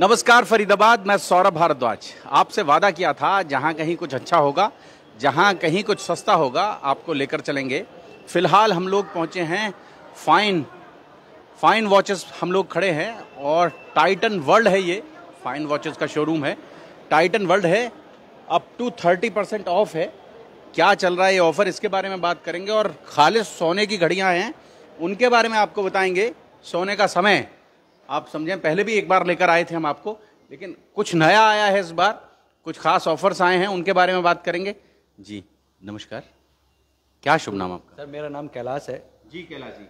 नमस्कार फरीदाबाद मैं सौरभ भारद्वाज आपसे वादा किया था जहाँ कहीं कुछ अच्छा होगा जहाँ कहीं कुछ सस्ता होगा आपको लेकर चलेंगे फिलहाल हम लोग पहुँचे हैं फाइन फाइन वॉचेस हम लोग खड़े हैं और टाइटन वर्ल्ड है ये फाइन वॉचेस का शोरूम है टाइटन वर्ल्ड है up to thirty percent off है क्या चल रहा है ये ऑफ़र इसके बारे में बात करेंगे और खालिश सोने की घड़ियाँ हैं उनके बारे में आपको बताएंगे सोने का समय आप समझें पहले भी एक बार लेकर आए थे हम आपको लेकिन कुछ नया आया है इस बार कुछ खास ऑफर्स आए हैं उनके बारे में बात करेंगे जी नमस्कार क्या शुभ नाम आपका सर मेरा नाम कैलाश है जी कैलाश जी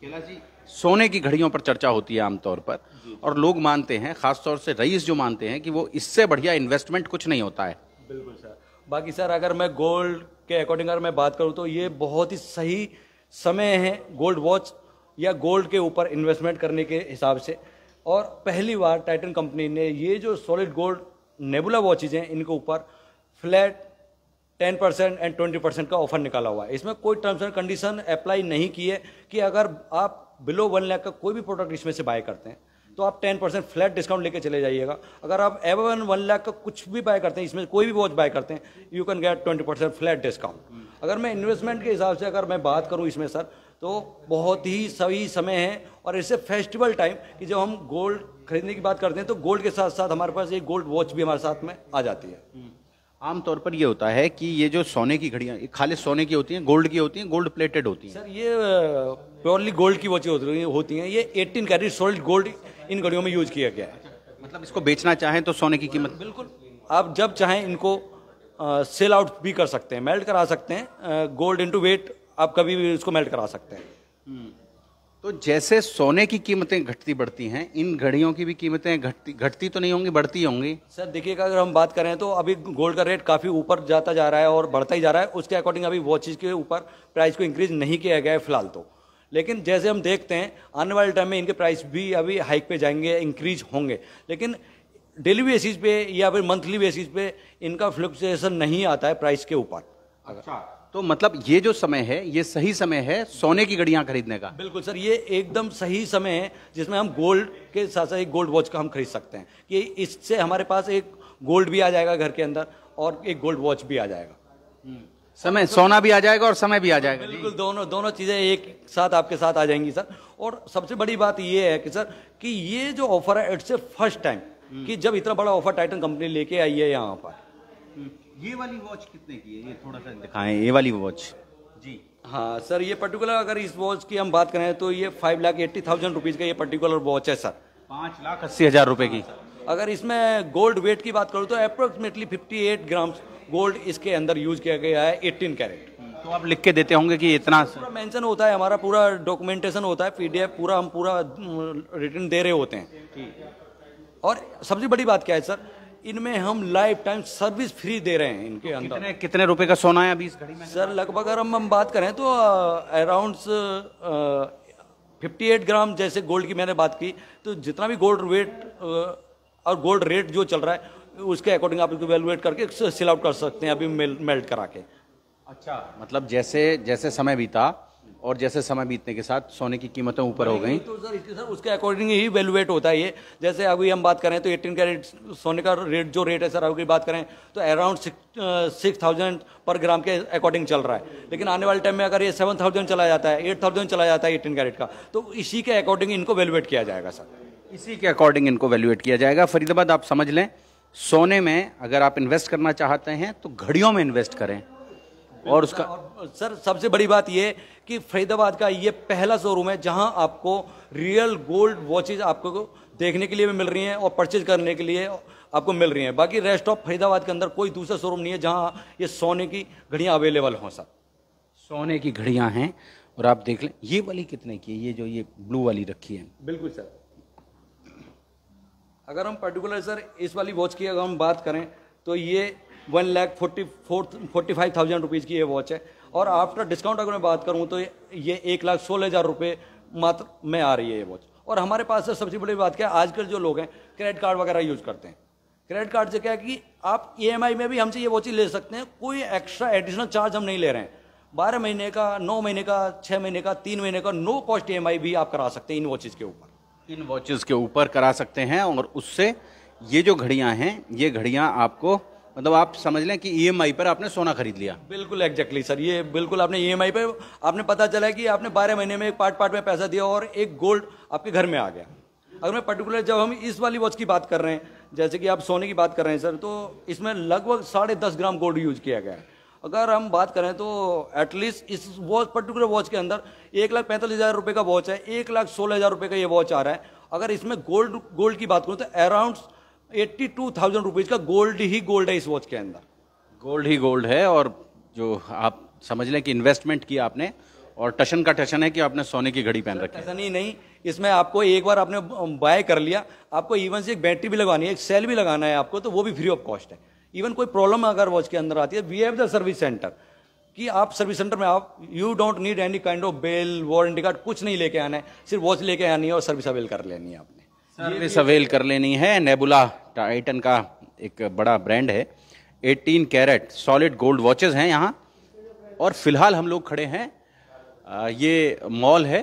कैलाश जी सोने की घड़ियों पर चर्चा होती है आमतौर पर और लोग मानते हैं खासतौर से रईस जो मानते हैं कि वो इससे बढ़िया इन्वेस्टमेंट कुछ नहीं होता है बिल्कुल सर बाकी सर अगर मैं गोल्ड के अकॉर्डिंग अगर मैं बात करूँ तो ये बहुत ही सही समय है गोल्ड वॉच या गोल्ड के ऊपर इन्वेस्टमेंट करने के हिसाब से और पहली बार टाइटन कंपनी ने ये जो सॉलिड गोल्ड नेबुला वॉचेज हैं इनके ऊपर flat ten percent and twenty percent का ऑफर निकाला हुआ है इसमें कोई टर्म्स एंड कंडीशन अप्लाई नहीं की है कि अगर आप बिलो वन लैख का कोई भी प्रोडक्ट इसमें से बाय करते हैं तो आप टेन परसेंट फ्लैट डिस्काउंट लेके चले जाइएगा अगर आप एवन वन लैख का कुछ भी बाय करते हैं इसमें कोई भी वॉच बाय करते हैं you can get twenty percent flat discount अगर मैं इन्वेस्टमेंट के हिसाब से अगर मैं बात करूँ इसमें सर तो बहुत ही सही समय है और ऐसे फेस्टिवल टाइम कि जब हम गोल्ड खरीदने की बात करते हैं तो गोल्ड के साथ साथ हमारे पास एक गोल्ड वॉच भी हमारे साथ में आ जाती है हम्म। आमतौर पर यह होता है कि ये जो सोने की घड़ियाँ खाली सोने की होती हैं गोल्ड की होती हैं गोल्ड प्लेटेड होती हैं सर ये प्योरली गोल्ड की वॉचें होती हैं ये 18 कैरेट सोल्ड गोल्ड इन घड़ियों में यूज किया गया है मतलब इसको बेचना चाहें तो सोने की कीमत बिल्कुल आप जब चाहें इनको सेल आउट भी कर सकते हैं मेल्ट करा सकते हैं गोल्ड इंटू वेट आप कभी भी इसको मेल्ट करा सकते हैं हम्म। तो जैसे सोने की कीमतें घटती बढ़ती हैं इन घड़ियों की भी कीमतें घटती घटती तो नहीं होंगी बढ़ती होंगी सर देखिएगा अगर हम बात करें तो अभी गोल्ड का रेट काफ़ी ऊपर जाता जा रहा है और बढ़ता ही जा रहा है उसके अकॉर्डिंग अभी वॉचेज के ऊपर प्राइस को इंक्रीज नहीं किया गया है फिलहाल तो लेकिन जैसे हम देखते हैं आने वाले टाइम में इनके प्राइस भी अभी हाइक पे जाएंगे इंक्रीज होंगे लेकिन डेली बेसिस पे या फिर मंथली बेसिस पे इनका फ्लक्चुएसन नहीं आता है प्राइस के ऊपर अच्छा तो मतलब ये जो समय है ये सही समय है सोने की घड़ियां खरीदने का बिल्कुल सर ये एकदम सही समय है जिसमें हम गोल्ड के साथ साथ एक गोल्ड वॉच का हम खरीद सकते हैं कि इससे हमारे पास एक गोल्ड भी आ जाएगा घर के अंदर और एक गोल्ड वॉच भी आ जाएगा हम्म। समय सोना भी आ जाएगा और समय भी आ जाएगा बिल्कुल दोनों दोनों चीज़ें एक साथ आपके साथ आ जाएंगी सर और सबसे बड़ी बात यह है कि सर कि ये जो ऑफर है इट्स ए फर्स्ट टाइम कि जब इतना बड़ा ऑफर टाइटन कंपनी लेके आई है यहाँ पर हम्म। ये वाली वॉच कितने की है ये थोड़ा सा दिखाएं हाँ, ये वाली वॉच जी हाँ सर ये पर्टिकुलर अगर इस वॉच की हम बात करें तो ये five lakh eighty thousand rupees का ये पर्टिकुलर वॉच है सर पांच लाख अस्सी हज़ार रुपए की अगर इसमें गोल्ड वेट की बात करूँ तो approximately fifty eight grams gold इसके अंदर यूज किया गया है एट्टीन हम्म, कैरेट तो आप लिख के देते होंगे कि इतना पूरा मेंशन होता है हमारा पूरा डॉक्यूमेंटेशन होता है पीडीएफ पूरा हम पूरा रिटर्न हम्म, दे रहे होते हैं और सबसे बड़ी बात क्या है सर इनमें हम लाइफ टाइम सर्विस फ्री दे रहे हैं इनके तो अंदर कितने कितने रुपए का सोना है अभी इस घड़ी में सर लगभग अगर हम बात करें तो अराउंड फिफ्टी एट ग्राम जैसे गोल्ड की मैंने बात की तो जितना भी गोल्ड वेट और गोल्ड रेट जो चल रहा है उसके अकॉर्डिंग आप इसको वेलुएट करके सिल आउट कर सकते हैं अभी मेल्ट करा के अच्छा मतलब जैसे जैसे समय बीता और जैसे समय बीतने के साथ सोने की कीमतें ऊपर हो गई तो सर इसके सर उसके अकॉर्डिंग ही वैल्यूएट होता है ये जैसे अभी हम बात करें तो 18 कैरेट सोने का रेट जो रेट है सर अभी बात करें तो अराउंड सिक्स थाउजेंड पर ग्राम के अकॉर्डिंग चल रहा है लेकिन आने वाले टाइम में अगर ये सेवन थाउजेंड चला जाता है एट थाउजेंड चला जाता है एटीन कैरेट का तो इसी के अकॉर्डिंग इनको वैल्यूएट किया जाएगा सर इसी के अकॉर्डिंग इनको वैल्यूएट किया जाएगा फरीदाबाद आप समझ लें सोने में अगर आप इन्वेस्ट करना चाहते हैं तो घड़ियों में इन्वेस्ट करें और उसका और सर सबसे बड़ी बात ये कि फरीदाबाद का ये पहला शोरूम है जहां आपको रियल गोल्ड वॉचेज आपको देखने के लिए भी मिल रही हैं और परचेज करने के लिए आपको मिल रही हैं बाकी रेस्ट ऑफ फरीदाबाद के अंदर कोई दूसरा शोरूम नहीं है जहाँ ये सोने की घड़ियाँ अवेलेबल हों सर सोने की घड़ियाँ हैं और आप देख लें ये वाली कितने की है ये जो ये ब्लू वाली रखी है बिल्कुल सर अगर हम पर्टिकुलर सर इस वाली वॉच की अगर हम बात करें तो ये one lakh forty four forty five thousand rupees की ये वॉच है और आफ्टर डिस्काउंट अगर मैं बात करूँ तो ये एक लाख सोलह हज़ार रुपये मात्र में आ रही है ये वॉच और हमारे पास सबसे बड़ी बात क्या है आजकल जो लोग हैं क्रेडिट कार्ड वगैरह यूज़ करते हैं क्रेडिट कार्ड से क्या है कि आप ई e में भी हमसे ये वॉचेज ले सकते हैं कोई एक्स्ट्रा एडिशनल चार्ज हम नहीं ले रहे हैं बारह महीने का नौ महीने का छः महीने का तीन महीने का नो कॉस्ट ई e भी आप करा सकते हैं इन वॉचेज के ऊपर इन वॉचेज के ऊपर करा सकते हैं और उससे ये जो घड़ियाँ हैं ये घड़ियाँ आपको मतलब आप समझ लें कि ईएमआई e पर आपने सोना खरीद लिया बिल्कुल एग्जैक्टली सर ये बिल्कुल आपने ईएमआई e पर आपने पता चला कि आपने बारह महीने में एक पार्ट पार्ट में पैसा दिया और एक गोल्ड आपके घर में आ गया अगर मैं पर्टिकुलर जब हम इस वाली वॉच की बात कर रहे हैं जैसे कि आप सोने की बात कर रहे हैं सर तो इसमें लगभग साढ़े दस ग्राम गोल्ड यूज किया गया है अगर हम बात करें तो एटलीस्ट इस वॉच पर्टिकुलर वॉच के अंदर एक लाख पैंतालीस हज़ार रुपये का वॉच है एक लाख सोलह हज़ार रुपये का ये वॉच आ रहा है अगर इसमें गोल्ड गोल्ड की बात करूँ तो around eighty two thousand rupees का गोल्ड ही गोल्ड है इस वॉच के अंदर गोल्ड ही गोल्ड है और जो आप समझ लें कि इन्वेस्टमेंट किया आपने और टशन का टशन है कि आपने सोने की घड़ी पहन रखी टशन ही नहीं इसमें आपको एक बार आपने बाय कर लिया आपको इवन से एक बैटरी भी लगानी है एक सेल भी लगाना है आपको तो वो भी फ्री ऑफ कॉस्ट है इवन कोई प्रॉब्लम अगर वॉच के अंदर आती है we have the service centre कि आप सर्विस सेंटर में आप you don't need any kind of bill warranty card कुछ नहीं लेके आना है सिर्फ वॉच लेके आनी है और सर्विस अवेल कर लेनी है आपने सर्विस अवेल कर लेनी है नेबुला टाइटन का एक बड़ा ब्रांड है 18 कैरेट सॉलिड गोल्ड वॉचेस हैं यहाँ और फिलहाल हम लोग खड़े हैं ये मॉल है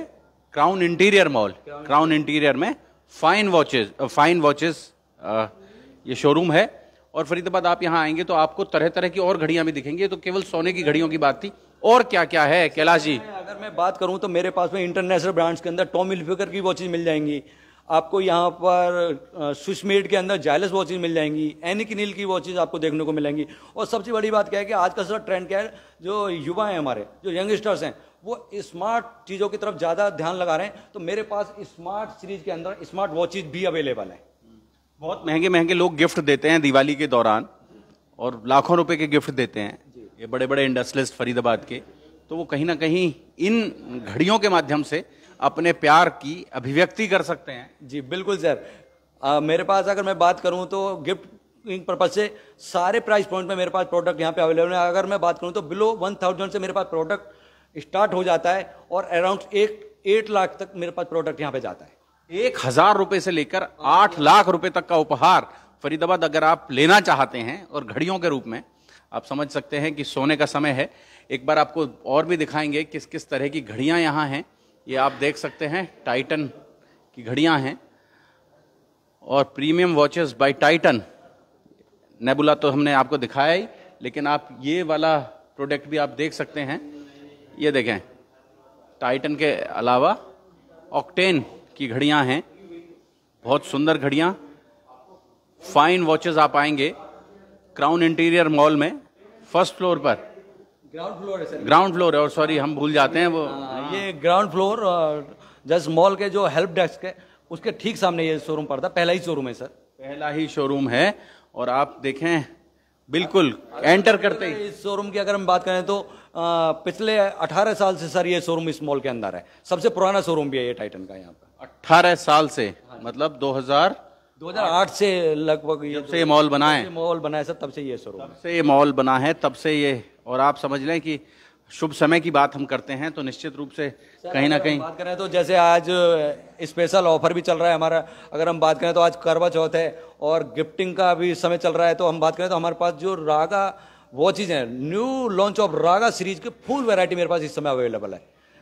Crown Interior mall Crown Interior में फाइन वॉचेस फाइन वॉचेस ये शोरूम है और फरीदाबाद आप यहाँ आएंगे तो आपको तरह तरह की और घड़ियाँ भी दिखेंगी तो केवल सोने की घड़ियों की बात थी और क्या क्या है कैलाश जी अगर मैं बात करूँ तो मेरे पास में इंटरनेशनल ब्रांड्स के अंदर टॉम इल्फिकर की वॉचेज मिल जाएंगी आपको यहाँ पर स्विशमेड के अंदर जायलस वॉचेज मिल जाएंगी एनिक नील की वॉचेज आपको देखने को मिलेंगी और सबसे बड़ी बात क्या है कि आज का सर ट्रेंड क्या है जो युवा हैं हमारे जो यंगस्टर्स हैं वो स्मार्ट चीज़ों की तरफ ज़्यादा ध्यान लगा रहे हैं तो मेरे पास स्मार्ट सीरीज के अंदर स्मार्ट वॉचेज भी अवेलेबल हैं बहुत महंगे महंगे लोग गिफ्ट देते हैं दिवाली के दौरान और लाखों रुपए के गिफ्ट देते हैं ये बड़े बड़े इंडस्ट्रियलिस्ट फरीदाबाद के तो वो कहीं ना कहीं इन घड़ियों के माध्यम से अपने प्यार की अभिव्यक्ति कर सकते हैं जी बिल्कुल सर मेरे पास अगर मैं बात करूँ तो गिफ्ट पर्पज से सारे प्राइस पॉइंट में मेरे पास प्रोडक्ट यहाँ पे अवेलेबल है अगर मैं बात करूँ तो बिलो वन थाउजेंड से मेरे पास प्रोडक्ट स्टार्ट हो जाता है और अराउंड एक एट लाख तक मेरे पास प्रोडक्ट यहाँ पे जाता है एक हजार रुपए से लेकर आठ लाख रुपए तक का उपहार फरीदाबाद अगर आप लेना चाहते हैं और घड़ियों के रूप में आप समझ सकते हैं कि सोने का समय है एक बार आपको और भी दिखाएंगे किस किस तरह की घड़ियां यहाँ हैं ये आप देख सकते हैं टाइटन की घड़ियां हैं और premium watches by Titan Nebula तो हमने आपको दिखाया ही लेकिन आप ये वाला प्रोडक्ट भी आप देख सकते हैं ये देखें टाइटन के अलावा ऑक्टेन की घड़ियां हैं बहुत सुंदर घड़ियां फाइन वॉचेस आप आएंगे क्राउन इंटीरियर मॉल में फर्स्ट फ्लोर पर ग्राउंड फ्लोर है सर ग्राउंड फ्लोर है और सॉरी हम भूल जाते हैं वो हाँ, ये ग्राउंड फ्लोर जस्ट मॉल के जो हेल्प डेस्क है उसके ठीक सामने ये शोरूम पड़ता पहला ही शोरूम है सर पहला ही शोरूम है और आप देखें बिल्कुल एंटर करते ही इस शोरूम की अगर हम बात करें तो आ, पिछले 18 साल से सर ये शोरूम इस मॉल के अंदर है सबसे पुराना शोरूम भी है ये टाइटन का यहाँ पर 18 साल से हाँ, मतलब 2000 2008 से लगभग ये मॉल बना है मॉल बना है सर तब से ये शोरूम से ये मॉल बना है तब से ये और आप समझ लें कि शुभ समय की बात हम करते हैं तो निश्चित रूप से कहीं ना कहीं बात करें तो जैसे आज स्पेशल ऑफर भी चल रहा है हमारा अगर हम बात करें तो आज करवा चौथ है और गिफ्टिंग का भी समय चल रहा है तो हम बात करें तो हमारे पास जो रागा चीज है new launch of Raga series की फुल वेरायटी मेरे पास इस समय अवेलेबल है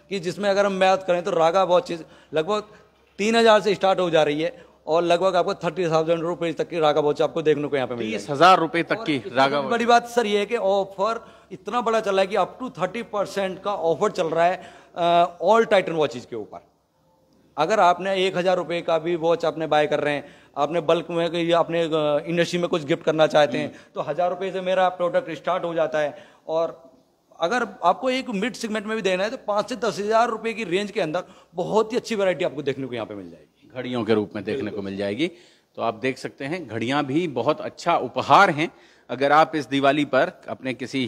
कि जिसमें अगर हम बात करें तो रागा चीज लगभग तीन हज़ार से स्टार्ट हो जा रही है और लगभग आपको थर्टी थाउजेंड रुपीज तक की रागा वॉच आपको देखने को यहाँ पे मिली हजार रुपये तक की रागा बड़ी बात सर ये है कि ऑफर इतना बड़ा चला है कि अप टू थर्टी परसेंट का ऑफर चल रहा है ऑल टाइटन वॉचेज के ऊपर अगर आपने एक हज़ार रुपये का भी वॉच आपने बाय कर रहे हैं आपने बल्क में या अपने इंडस्ट्री में कुछ गिफ्ट करना चाहते हैं हम्म। तो हज़ार रुपये से मेरा प्रोडक्ट स्टार्ट हो जाता है और अगर आपको एक मिड सेगमेंट में भी देना है तो पाँच से दस हज़ार रुपये की रेंज के अंदर बहुत ही अच्छी वैरायटी आपको देखने को यहाँ पे मिल जाएगी घड़ियों के रूप में देखने को मिल जाएगी तो आप देख सकते हैं घड़ियाँ भी बहुत अच्छा उपहार हैं अगर आप इस दिवाली पर अपने किसी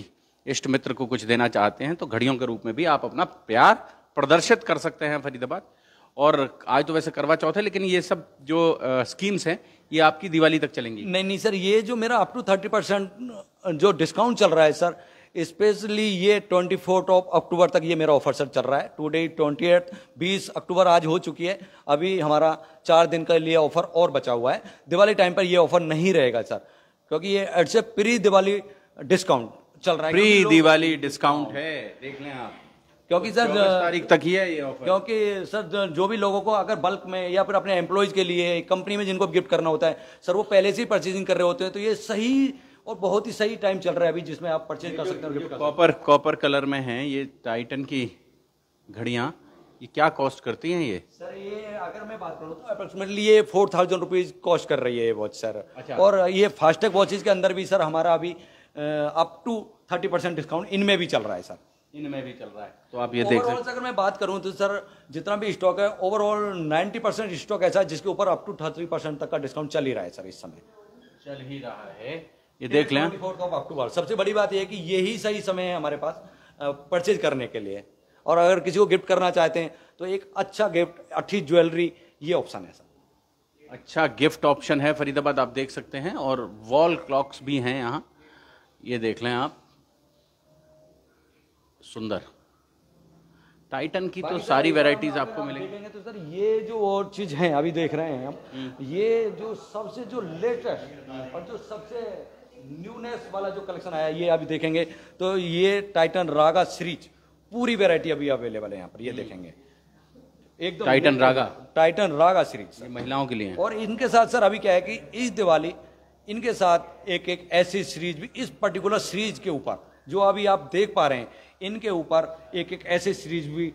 इष्ट मित्र को कुछ देना चाहते हैं तो घड़ियों के रूप में भी आप अपना प्यार प्रदर्शित कर सकते हैं फरीदाबाद और आज तो वैसे करवा चौथ है लेकिन ये सब जो स्कीम्स हैं ये आपकी दिवाली तक चलेंगी नहीं नहीं सर ये जो मेरा अप टू थर्टी परसेंट जो डिस्काउंट चल रहा है सर स्पेशली ये ट्वेंटी फोर्थ ऑफ अक्टूबर तक ये मेरा ऑफर सर चल रहा है डे ट्वेंटी एट बीस अक्टूबर आज हो चुकी है अभी हमारा चार दिन का लिए ऑफर और बचा हुआ है दिवाली टाइम पर ये ऑफर नहीं रहेगा सर क्योंकि ये it's a pre Diwali discount चल रहा है प्री दिवाली डिस्काउंट है देख लें आप क्योंकि सर तारीख तक ही है ये ऑफर क्योंकि सर जो भी लोगों को अगर बल्क में या फिर अपने एम्प्लॉयज के लिए कंपनी में जिनको गिफ्ट करना होता है सर वो पहले से ही परचेजिंग कर रहे होते हैं तो ये सही और बहुत ही सही टाइम चल रहा है अभी जिसमें आप परचेज कर सकते हो कॉपर कॉपर कलर में है ये टाइटन की घड़ियाँ ये क्या कॉस्ट करती हैं ये सर ये अगर मैं बात करूँ तो अप्रोक्सीमेटली ये फोर थाउजेंड रुपीज़ कॉस्ट कर रही है ये वॉच सर अच्छा। और ये फास्टैग वॉचेज के अंदर भी सर हमारा अभी up to thirty percent discount इनमें भी चल रहा है सर इनमें भी चल रहा है तो आप ये देख सकते अगर मैं बात करूं तो सर जितना भी स्टॉक है ओवरऑल 90 परसेंट स्टॉक ऐसा है जिसके ऊपर अप टू थर्टी परसेंट तक का डिस्काउंट चल ही रहा है सर इस समय चल ही रहा है ये देख लें अक्टूबर सबसे बड़ी बात यह है कि यही सही समय है हमारे पास परचेज करने के लिए और अगर किसी को गिफ्ट करना चाहते हैं तो एक अच्छा गिफ्ट अच्छी ज्वेलरी ये ऑप्शन है सर अच्छा गिफ्ट ऑप्शन है फरीदाबाद आप देख सकते हैं और वॉल क्लॉक्स भी हैं यहाँ ये देख लें आप सुंदर टाइटन की तो सारी वेराइटीज आपको मिलेंगे तो सर ये जो और चीज है अभी देख रहे हैं हम हम्म। ये जो सबसे जो लेटेस्ट और जो सबसे न्यूनेस वाला जो कलेक्शन आया ये अभी देखेंगे तो ये टाइटन रागा सीरीज पूरी वेराइटी अभी अवेलेबल है यहाँ पर ये हम्म। देखेंगे एकदम Titan Raga Titan Raga series महिलाओं के लिए और इनके साथ सर अभी क्या है कि इस दिवाली इनके साथ एक एक ऐसी सीरीज भी इस पर्टिकुलर सीरीज के ऊपर जो अभी आप देख पा रहे हैं इनके ऊपर एक एक ऐसी सीरीज भी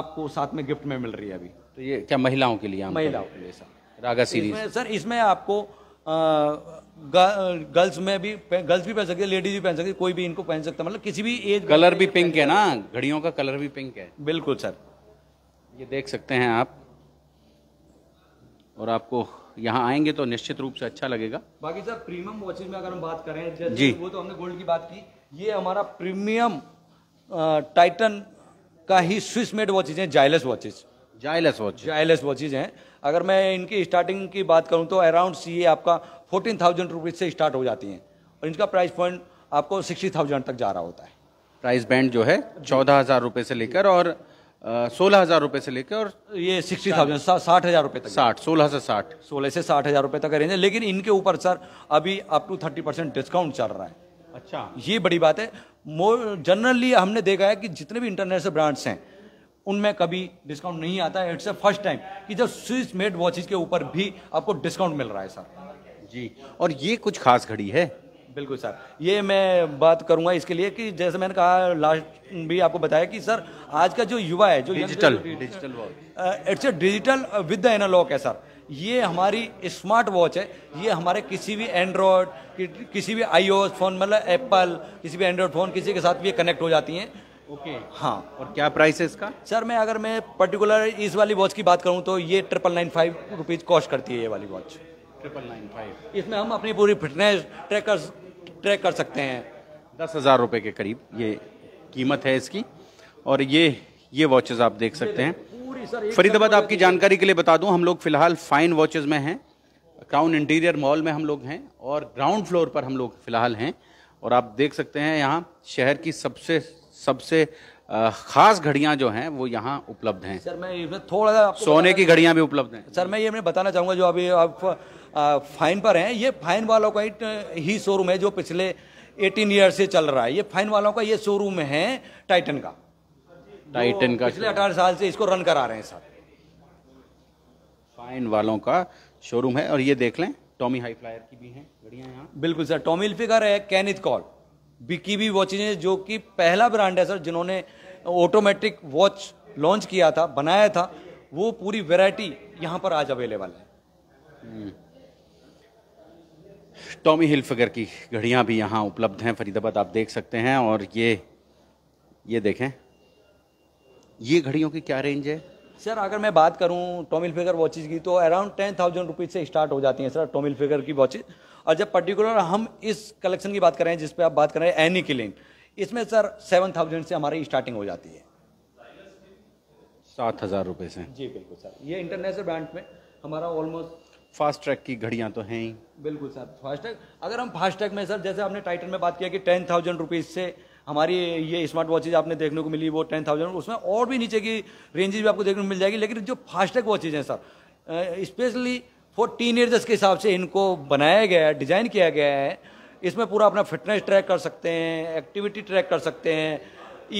आपको साथ में गिफ्ट में मिल रही है अभी तो ये क्या महिलाओं के लिए महिलाओं के लिए सर रागा सीरीज इसमें, सर इसमें आपको गर्ल्स में भी गर्ल्स भी पहन सकती है लेडीज भी पहन सकती है कोई भी इनको पहन सकता मतलब किसी भी एज कलर भी पिंक है ना घड़ियों का कलर भी पिंक है बिल्कुल सर ये देख सकते हैं आप और आपको यहाँ आएंगे तो निश्चित रूप से अच्छा लगेगा बाकी सर प्रीमियम वॉचेज में अगर हम बात करें जी वो तो हमने गोल्ड की बात की ये हमारा प्रीमियम टाइटन का ही स्विस मेड वॉचेज है Xylys watches Xylys watch Xylys watches हैं अगर मैं इनकी स्टार्टिंग की बात करूँ तो अराउंड सी ये आपका फोर्टीन थाउजेंड रुपीज से स्टार्ट हो जाती हैं और इनका प्राइस पॉइंट आपको सिक्सटी थाउजेंड तक जा रहा होता है प्राइस बैंड जो है चौदह हज़ार रुपये से लेकर और सोलह हज़ार रुपये से लेकर और ये सिक्सटी थाउजेंड साठ हज़ार रुपये तक साठ सोलह से साठ सोलह से साठ हज़ार रुपये तक रेंज है लेकिन इनके ऊपर सर अभी up to thirty percent discount चल रहा है अच्छा ये बड़ी बात है मोर जनरली हमने देखा है कि जितने भी इंटरनेशनल ब्रांड्स हैं उनमें कभी डिस्काउंट नहीं आता है इट्स अ फर्स्ट टाइम कि जब स्विस मेड वॉचेज के ऊपर भी आपको डिस्काउंट मिल रहा है सर जी और ये कुछ खास घड़ी है बिल्कुल सर ये मैं बात करूंगा इसके लिए कि जैसे मैंने कहा लास्ट भी आपको बताया कि सर आज का जो युवा है जो digital digital watch it's a digital with the analogue है सर ये हमारी स्मार्ट वॉच है ये हमारे किसी भी एंड्रॉयड कि, किसी भी आईओ फोन मतलब एप्पल किसी भी एंड्रॉयड फोन किसी के साथ भी कनेक्ट हो जाती हैं ओके okay. हाँ और क्या प्राइस है इसका सर मैं अगर मैं पर्टिकुलर इस वाली वॉच की बात करूँ तो ये triple nine five rupees cost करती है ये वाली वॉच ट्रिपल नाइन फाइव इसमें हम अपनी पूरी फिटनेस ट्रैक कर ट्रैक कर सकते हैं दस हज़ार रुपये के करीब ये कीमत है इसकी और ये ये वॉचेस आप देख सकते हैं फरीदाबाद आपकी जानकारी के लिए बता दूं हम लोग फिलहाल फाइन वॉचेस में हैं क्राउन इंटीरियर मॉल में हम लोग हैं और ग्राउंड फ्लोर पर हम लोग फिलहाल हैं और आप देख सकते हैं यहाँ शहर की सबसे सबसे खास घड़ियां जो हैं वो यहाँ उपलब्ध हैं सर मैं इसमें थोड़ा सा सोने की घड़ियां भी उपलब्ध हैं सर मैं ये मैं बताना चाहूँगा जो अभी आप फाइन पर हैं ये फाइन वालों का ही शोरूम है जो पिछले 18 ईयर से चल रहा है ये फाइन वालों का ये शोरूम है टाइटन का टाइटन का पिछले अठारह साल से इसको रन करा रहे हैं सर फाइन वालों का शोरूम है और ये देख लें टॉमी हाई फ्लायर की भी हैं घड़ियाँ यहाँ बिल्कुल सर टॉमी फिगर है कैनिथ कॉल बिकी भी वॉचिंग जो कि पहला ब्रांड है सर जिन्होंने ऑटोमेटिक वॉच लॉन्च किया था बनाया था वो पूरी वेराइटी यहाँ पर आज अवेलेबल है टॉमी हम्म। हिलफिगर की घड़ियाँ भी यहाँ उपलब्ध हैं फरीदाबाद आप देख सकते हैं और ये ये देखें ये घड़ियों की क्या रेंज है सर अगर मैं बात करूं टॉमिल फिगर वॉचेज की तो अराउंड टेन थाउजेंड रुपीज़ से स्टार्ट हो जाती हैं सर टॉमिल फिगर की वॉचेज और जब पर्टिकुलर हम इस कलेक्शन की बात करें जिस पे आप बात कर रहे हैं एनी किलिंग इसमें सर सेवन थाउजेंड से हमारी स्टार्टिंग हो जाती है सात हज़ार रुपये से जी बिल्कुल सर ये इंटरनेशनल ब्रांड में हमारा ऑलमोस्ट फास्ट ट्रैक की घड़ियाँ तो हैं ही बिल्कुल सर फास्ट ट्रैक अगर हम फास्ट ट्रैक में सर जैसे आपने टाइटन में बात किया कि टेन थाउजेंड रुपीज़ से हमारी ये स्मार्ट वॉचेज आपने देखने को मिली वो टेन थाउजेंड उसमें और भी नीचे की रेंजेज भी आपको देखने को मिल जाएगी लेकिन जो फास्टैग वॉचेज हैं सर स्पेशली फॉर टीन के हिसाब से इनको बनाया गया है डिज़ाइन किया गया है इसमें पूरा अपना फिटनेस ट्रैक कर सकते हैं एक्टिविटी ट्रैक कर सकते हैं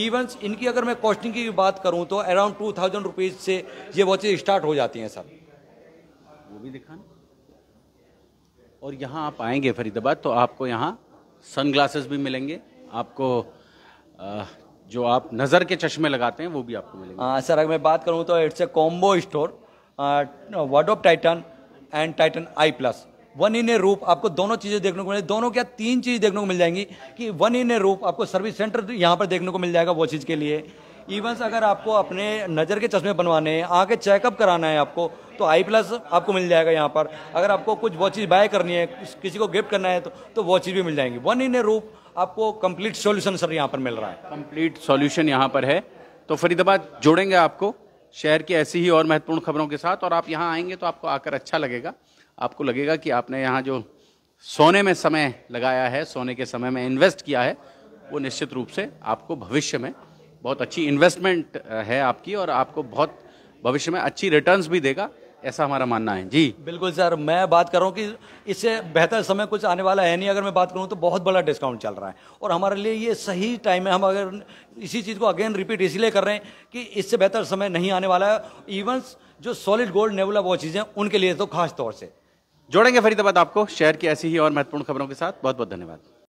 इवंस इनकी अगर मैं कॉस्टिंग की बात करूं तो अराउंड टू थाउजेंड रुपीज़ से ये वॉचेज स्टार्ट हो जाती हैं सर वो भी दिखाना और यहाँ आप आएंगे फरीदाबाद तो आपको यहाँ सनग्लासेस भी मिलेंगे आपको आ, जो आप नज़र के चश्मे लगाते हैं वो भी आपको मिलेंगे हाँ सर अगर मैं बात करूँ तो it's a combo store world of Titan and Titan Eye plus one in a roof आपको दोनों चीज़ें देखने को मिले दोनों क्या तीन चीज़ देखने को मिल जाएंगी कि वन इन ए रूप आपको सर्विस सेंटर यहाँ पर देखने को मिल जाएगा वो चीज़ के लिए इवंस अगर आपको अपने नज़र के चश्मे बनवाने हैं आके चेकअप कराना है आपको तो आई प्लस आपको मिल जाएगा यहाँ पर अगर आपको कुछ वो चीज़ बाय करनी है किसी को गिफ्ट करना है तो, तो वो चीज़ भी मिल जाएंगी वन इन ए रूप आपको कंप्लीट सॉल्यूशन सर यहाँ पर मिल रहा है कंप्लीट सॉल्यूशन यहाँ पर है तो फरीदाबाद जोड़ेंगे आपको शहर की ऐसी ही और महत्वपूर्ण खबरों के साथ और आप यहाँ आएंगे तो आपको आकर अच्छा लगेगा आपको लगेगा कि आपने यहाँ जो सोने में समय लगाया है सोने के समय में इन्वेस्ट किया है वो निश्चित रूप से आपको भविष्य में बहुत अच्छी इन्वेस्टमेंट है आपकी और आपको बहुत भविष्य में अच्छी रिटर्न्स भी देगा ऐसा हमारा मानना है जी बिल्कुल सर मैं बात कर रहा हूँ कि इससे बेहतर समय कुछ आने वाला है नहीं अगर मैं बात करूँ तो बहुत बड़ा डिस्काउंट चल रहा है और हमारे लिए ये सही टाइम है हम अगर इसी चीज़ को अगेन रिपीट इसीलिए कर रहे हैं कि इससे बेहतर समय नहीं आने वाला है इवन जो सॉलिड गोल्ड नेवला वॉचिज हैं उनके लिए तो खास तौर से जोड़ेंगे फरीदाबाद आपको शहर की ऐसी ही और महत्वपूर्ण खबरों के साथ बहुत बहुत धन्यवाद